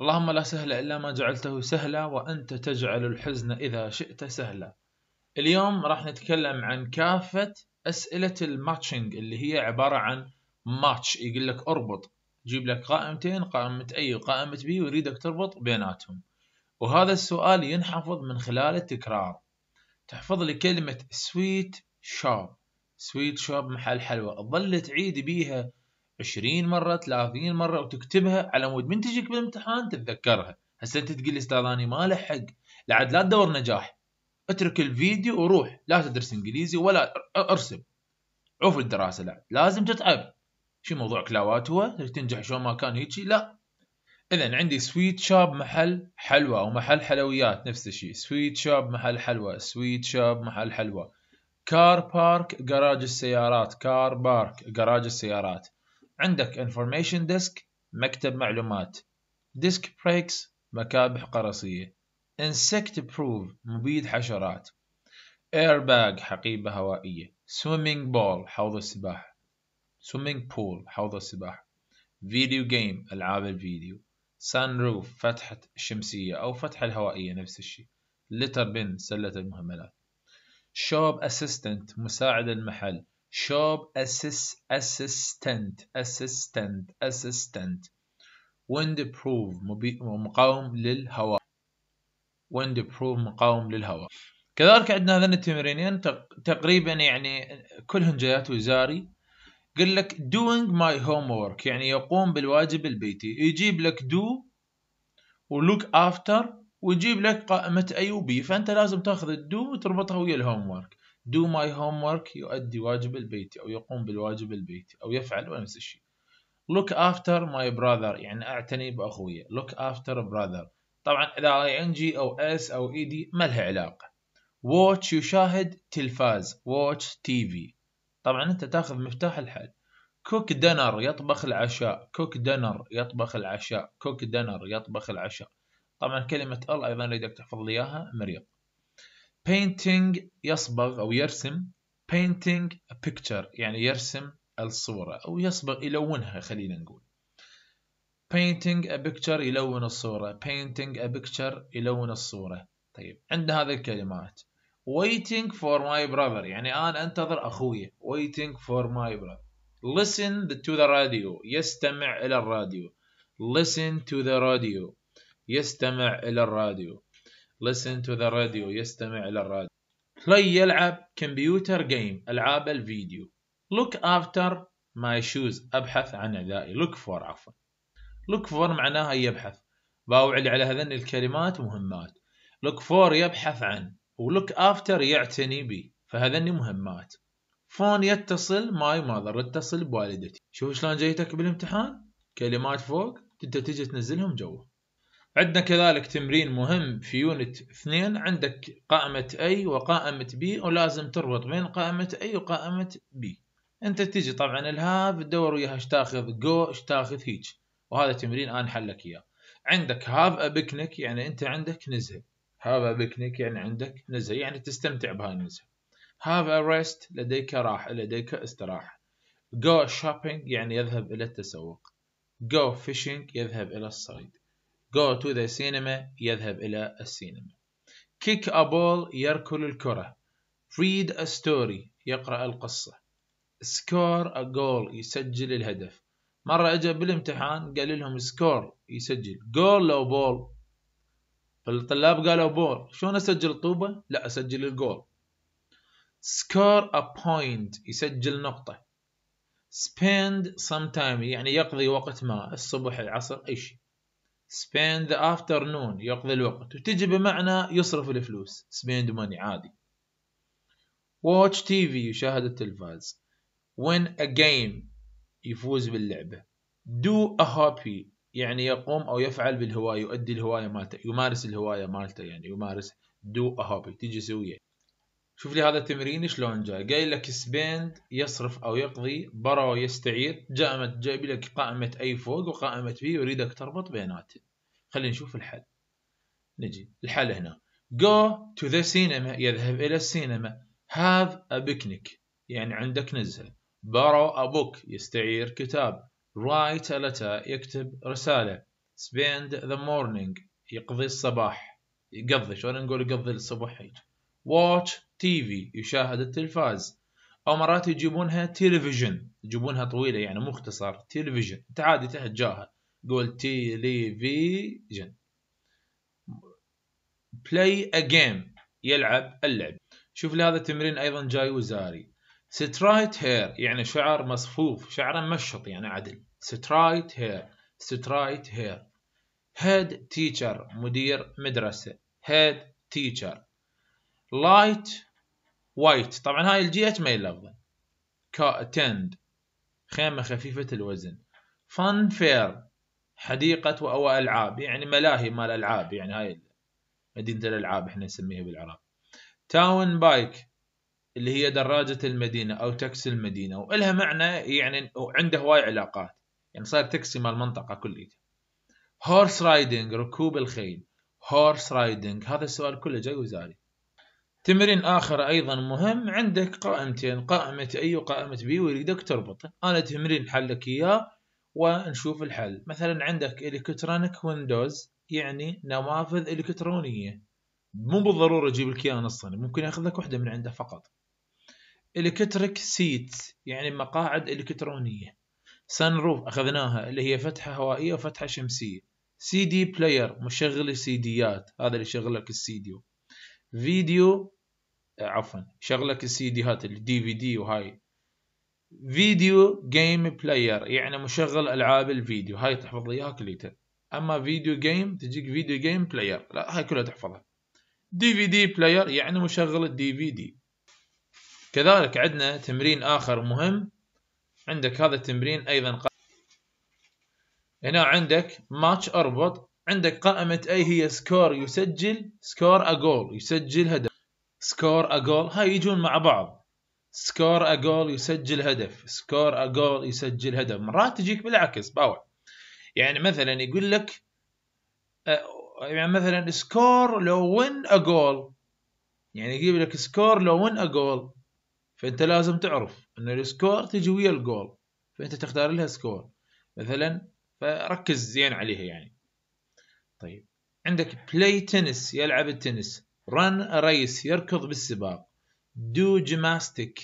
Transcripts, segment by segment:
اللهم لا سهل إلا ما جعلته سهلا وأنت تجعل الحزن إذا شئت سهلا اليوم راح نتكلم عن كافة أسئلة الماتشنج اللي هي عبارة عن ماتش يقول لك اربط جيب لك قائمتين قائمة أي وقائمة بي ويريدك تربط بيناتهم وهذا السؤال ينحفظ من خلال التكرار تحفظ لي كلمة سويت شوب سويت شوب محل حلوى تظل تعيد بيها 20 مره 30 مره وتكتبها على مود من تجيك بالامتحان تتذكرها هسه انت تقول لي استاذ انا ما له حق لعد لا تدور نجاح اترك الفيديو وروح لا تدرس انجليزي ولا ارسم عوف الدراسه لا لازم تتعب شو موضوع كلاوات هو تنجح شلون ما كان هيجي لا اذا عندي سويت شاب محل حلوى او محل حلويات نفس الشيء سويت شاب محل حلوى سويت شاب محل حلوى كار بارك جراج السيارات كار بارك جراج السيارات عندك انفورميشن ديسك مكتب معلومات ديسك بريكس مكابح قرصية انسكت بروف مبيد حشرات اير باج حقيبة هوائية سويمينج بول حوض السباحة سويمينج بول حوض السباحة فيديو جيم ألعاب الفيديو سان روف فتحة شمسية أو فتحة الهوائية نفس الشيء لتر بن سلة المهملات شوب أسيستنت مساعد المحل شوب اسس اسيستنت اسيستنت اسستنت ويند بروف مقاوم للهواء ويند بروف مقاوم للهواء كذلك عندنا هذين التمرينين تقريبا يعني كلهم جايات وزاري قال لك doing my homework يعني يقوم بالواجب البيتي يجيب لك do و look after ويجيب لك قائمة A و B فأنت لازم تاخذ الدو وتربطها ويا الهومورك do my homework يؤدي واجب البيت أو يقوم بالواجب البيتي أو يفعل ونفس الشيء look after my brother يعني أعتني بأخوي look after brother طبعا إذا ing أو s أو ed ما لها علاقة watch يشاهد تلفاز watch TV طبعا أنت تاخذ مفتاح الحل cook dinner يطبخ العشاء cook dinner يطبخ العشاء cook dinner يطبخ العشاء طبعا كلمة ال أيضا أريدك تحفظ لي إياها مريض painting يصبغ أو يرسم painting a picture يعني يرسم الصورة أو يصبغ يلونها خلينا نقول painting a picture يلون الصورة painting a picture يلون الصورة طيب عند هذه الكلمات waiting for my brother يعني أنا أنتظر أخوي waiting for my brother listen to the radio يستمع إلى الراديو listen to the radio يستمع إلى الراديو listen to the radio يستمع إلى الراديو play يلعب computer game ألعاب الفيديو look after my shoes أبحث عن أعدائي look for عفوا look for معناها يبحث باوعلي على هذين الكلمات مهمات look for يبحث عن ولوك after يعتني بي فهذني مهمات فون يتصل ماي ماذر اتصل بوالدتي شوف شلون جيتك بالامتحان كلمات فوق انت تجي تنزلهم جوا عندنا كذلك تمرين مهم في يونت 2 عندك قائمة A وقائمة B ولازم تربط بين قائمة A وقائمة B انت تجي طبعا الهاف تدور وياها ايش تاخذ جو ايش تاخذ هيج وهذا تمرين انا حلك اياه عندك هاف ا بيكنيك يعني انت عندك نزهه هاف ا بيكنيك يعني عندك نزهه يعني تستمتع بهاي النزهه هاف ا ريست لديك راحه لديك استراحه جو شوبينج يعني يذهب الى التسوق جو فيشينج يذهب الى الصيد go to the cinema يذهب إلى السينما kick a ball يركل الكرة read a story يقرأ القصة score a goal يسجل الهدف مرة أجا بالامتحان قال لهم score يسجل goal لو بول فالطلاب قالوا بول شلون أسجل الطوبة؟ لا أسجل الجول score a point يسجل نقطة spend some time يعني يقضي وقت ما الصبح العصر أي شيء spend the afternoon يقضي الوقت وتجي بمعنى يصرف الفلوس spend money عادي watch TV يشاهد التلفاز win a game يفوز باللعبة do a hobby يعني يقوم أو يفعل بالهواية يؤدي الهواية مالته يمارس الهواية مالته يعني يمارس do a hobby تجي سويه شوف لي هذا التمرين شلون جاي قايل لك سبيند يصرف او يقضي برا يستعير جامد جايب لك قائمه اي فوق وقائمه بي يريدك تربط بيناتهم خلينا نشوف الحل نجي الحل هنا go to the cinema يذهب الى السينما have a picnic يعني عندك نزهه borrow a book يستعير كتاب write a letter يكتب رساله spend the morning يقضي الصباح يقضي شلون نقول يقضي الصبح هيك watch تي في يشاهد التلفاز او مرات يجيبونها تلفزيون يجيبونها طويله يعني مختصر تلفزيون انت عادي تهجاها قول تلفزيون بلاي ا جيم يلعب اللعب شوف لي هذا التمرين ايضا جاي وزاري سترايت هير يعني شعر مصفوف شعره مشط يعني عدل سترايت هير سترايت هير هيد تيشر مدير مدرسه هيد تيشر لايت وايت طبعا هاي الجي اتش ما يلفظ تند خيمة خفيفة الوزن فان فير حديقة أو ألعاب يعني ملاهي مال ألعاب يعني هاي مدينة الألعاب احنا نسميها بالعراق تاون بايك اللي هي دراجة المدينة أو تاكسي المدينة وإلها معنى يعني عنده هواي علاقات يعني صار تاكسي مال المنطقة كلها هورس رايدنج ركوب الخيل هورس رايدنج هذا السؤال كله جاي وزاري تمرين اخر ايضا مهم عندك قائمتين قائمه اي وقائمه بي ويريدك تربط انا تمرين حلك اياه ونشوف الحل مثلا عندك الكترونيك ويندوز يعني نوافذ الكترونيه مو بالضروره اجيب لك اياها نصا ممكن اخذ لك واحده من عنده فقط الكتريك سيت يعني مقاعد الكترونيه سن روف اخذناها اللي هي فتحه هوائيه وفتحه شمسيه سي دي بلاير مشغل سيديات ديات هذا اللي يشغل لك السيديو فيديو آه، عفوا شغلك هات الدي في دي وهاي فيديو جيم بلاير يعني مشغل العاب الفيديو هاي تحفظ اياها كليته اما فيديو جيم تجيك فيديو جيم بلاير لا هاي كلها تحفظها دي في دي بلاير يعني مشغل الدي في دي كذلك عندنا تمرين اخر مهم عندك هذا التمرين ايضا ق... هنا عندك ماتش اربط عندك قائمة اي هي سكور يسجل سكور اجول يسجل هدف سكور اجول هاي يجون مع بعض سكور اجول يسجل هدف سكور اجول يسجل هدف مرات تجيك بالعكس باوع يعني مثلا يقول لك آه، يعني مثلا سكور لو وين اجول يعني يجيب لك سكور لو وين اجول فانت لازم تعرف ان السكور تجي ويا الجول فانت تختار لها سكور مثلا فركز زين عليها يعني طيب عندك بلاي تنس يلعب التنس رن ريس يركض بالسباق دو gymnastic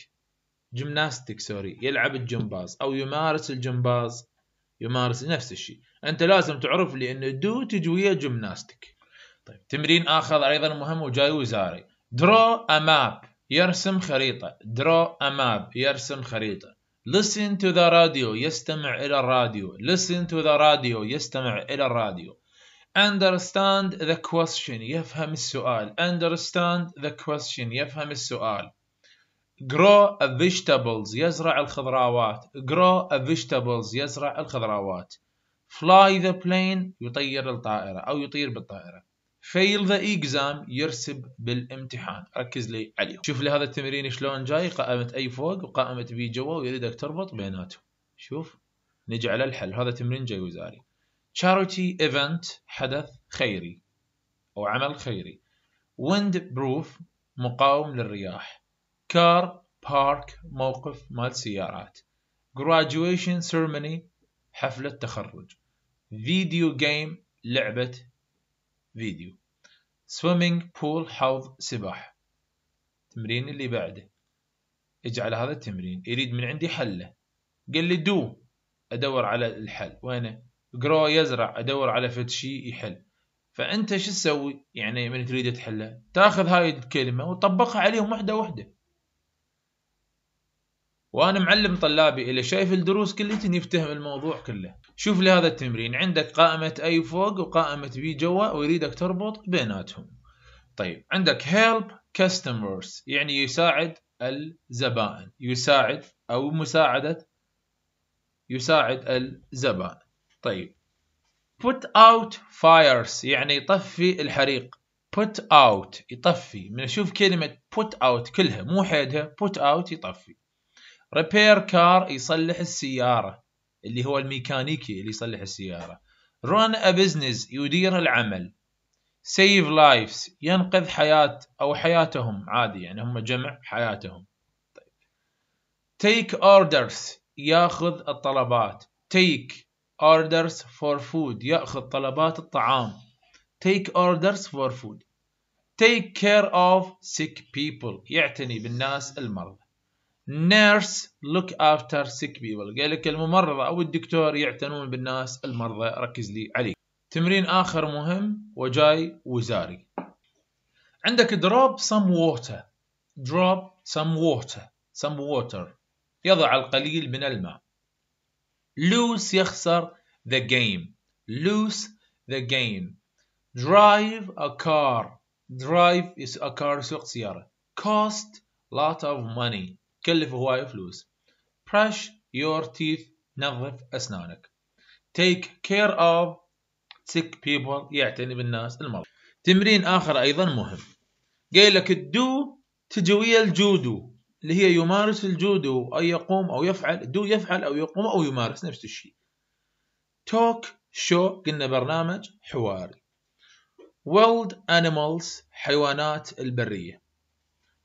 gymnastic سوري يلعب الجمباز او يمارس الجمباز يمارس نفس الشيء انت لازم تعرف لي انه دو تجويه جمناستيك طيب تمرين اخر ايضا مهم وجاي وزاري درو اماب يرسم خريطه درو اماب يرسم خريطه listen to the radio يستمع الى الراديو listen to the radio يستمع الى الراديو understand the question يفهم السؤال understand the question يفهم السؤال grow a vegetables يزرع الخضراوات grow a vegetables يزرع الخضروات fly the plane يطير الطائرة أو يطير بالطائرة fail the exam يرسب بالامتحان ركز لي عليه شوف لي هذا التمرين شلون جاي قائمة أي فوق وقائمة بي جوا ويريدك تربط بيناتهم شوف نجي على الحل هذا تمرين جاي وزاري charity event حدث خيري او عمل خيري wind proof مقاوم للرياح car park موقف مال سيارات graduation ceremony حفلة تخرج video game لعبة فيديو swimming pool حوض سباحة التمرين اللي بعده اجعل هذا التمرين يريد من عندي حله قال لي دو ادور على الحل وينه جرو يزرع ادور على فد شيء يحل فانت شو تسوي يعني من تريد تحله تاخذ هاي الكلمه وتطبقها عليهم وحده وحده وانا معلم طلابي اللي شايف الدروس كلها يفتهم الموضوع كله شوف لي هذا التمرين عندك قائمة اي فوق وقائمة بي جوا ويريدك تربط بيناتهم طيب عندك help customers يعني يساعد الزبائن يساعد او مساعدة يساعد الزبائن طيب put out fires يعني يطفي الحريق put out يطفي من اشوف كلمة put out كلها مو حيدها put out يطفي repair car يصلح السيارة اللي هو الميكانيكي اللي يصلح السيارة run a business يدير العمل save lives ينقذ حياة أو حياتهم عادي يعني هم جمع حياتهم طيب. take orders ياخذ الطلبات take orders for food يأخذ طلبات الطعام take orders for food take care of sick people يعتني بالناس المرضى nurse look after sick people قال لك الممرضة أو الدكتور يعتنون بالناس المرضى ركز لي عليه تمرين آخر مهم وجاي وزاري عندك drop some water drop some water some water يضع القليل من الماء lose يخسر the game lose the game drive a car drive is a car سوق سيارة cost lot of money كلف هواية فلوس brush your teeth نظف أسنانك take care of sick people يعتني بالناس المرضى تمرين آخر أيضا مهم قايل لك الدو تجوية الجودو اللي هي يمارس الجودو أي يقوم أو يفعل دو يفعل أو يقوم أو يمارس نفس الشيء توك شو قلنا برنامج حواري wild animals حيوانات البرية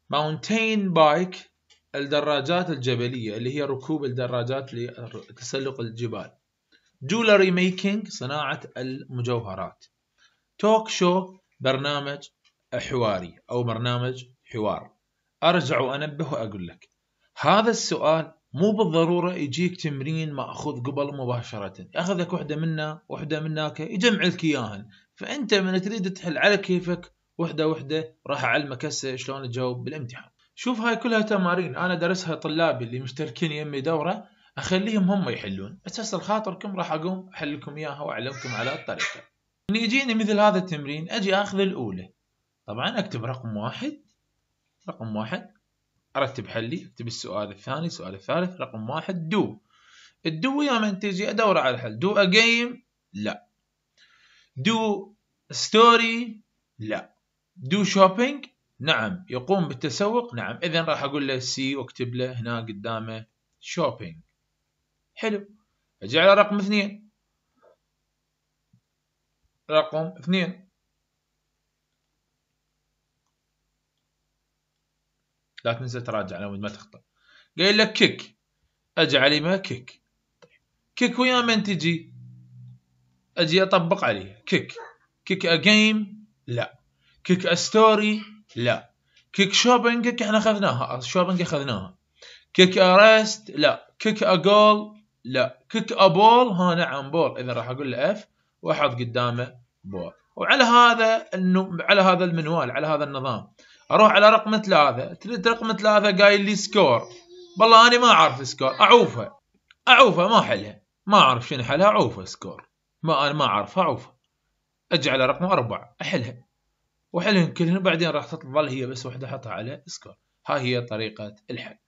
ماونتين بايك الدراجات الجبلية اللي هي ركوب الدراجات لتسلق الجبال jewelry making صناعة المجوهرات توك شو برنامج حواري أو برنامج حوار ارجع وانبه واقول لك هذا السؤال مو بالضروره يجيك تمرين ماخوذ قبل مباشره، ياخذك وحده منا وحده من هناك يجمع لك اياهن، فانت من تريد تحل على كيفك وحده وحده راح اعلمك هسه شلون تجاوب بالامتحان. شوف هاي كلها تمارين انا درسها طلابي اللي مشتركين يمي دوره اخليهم هم يحلون، اساس خاطركم راح اقوم احل لكم اياها واعلمكم على الطريقه. من يجيني مثل هذا التمرين اجي اخذ الاولى. طبعا اكتب رقم واحد رقم واحد ارتب حلي اكتب السؤال الثاني السؤال الثالث رقم واحد دو الدو يا من تجي ادور على الحل دو جيم لا دو ستوري لا دو شوبينج نعم يقوم بالتسوق نعم اذا راح اقول له سي واكتب له هنا قدامه شوبينج حلو اجي على رقم اثنين رقم اثنين لا تنسى تراجع لو ما تخطأ قايل لك كيك اجي ما كيك طيب. كيك ويا من تجي اجي اطبق عليه كيك كيك ا جيم لا كيك ا ستوري لا كيك شوبينج احنا اخذناها شوبينج اخذناها كيك ا ريست لا كيك ا جول لا كيك ا بول ها نعم بول اذا راح اقول له اف واحط قدامه بول وعلى هذا انه على هذا المنوال على هذا النظام اروح على رقم ثلاثة تريد رقم ثلاثة قايل لي سكور بالله انا ما اعرف سكور اعوفه اعوفه ما حلها ما اعرف شنو حلها اعوفه سكور ما انا ما اعرف اعوفه اجي على رقم أربعة احلها واحلهم كلهم بعدين راح تظل هي بس وحده احطها على سكور هاي هي طريقة الحل